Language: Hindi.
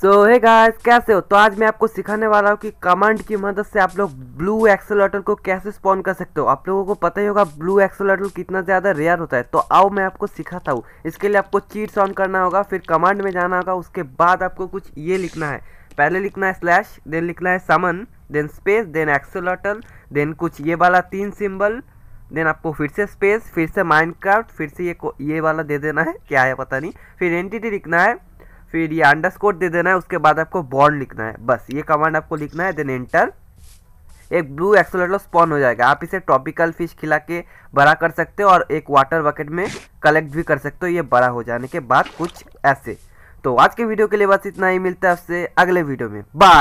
सो है गाइस कैसे हो तो आज मैं आपको सिखाने वाला हूँ कि कमांड की मदद से आप लोग ब्लू एक्सेलेटर को कैसे स्पॉन कर सकते हो आप लोगों को पता ही होगा ब्लू एक्सेलेटर कितना ज़्यादा रेयर होता है तो आओ मैं आपको सिखाता हूँ इसके लिए आपको चीट्स ऑन करना होगा फिर कमांड में जाना होगा उसके बाद आपको कुछ ये लिखना है पहले लिखना है स्लैश देन लिखना है summon then space then axolotl then कुछ ये वाला तीन सिम्बल देन आपको फिर से स्पेस फिर से माइंड फिर से ये ये वाला दे देना है क्या है पता नहीं फिर एंटिटी लिखना है फिर ये अंडर दे देना है उसके बाद आपको बॉर्न लिखना है बस ये कमांड आपको लिखना है देन एंटर एक ब्लू एक्सोलेटर स्पॉन हो जाएगा आप इसे ट्रॉपिकल फिश खिला के बड़ा कर सकते हो और एक वाटर बकेट में कलेक्ट भी कर सकते हो ये बड़ा हो जाने के बाद कुछ ऐसे तो आज के वीडियो के लिए बस इतना ही मिलता है आपसे अगले वीडियो में बाय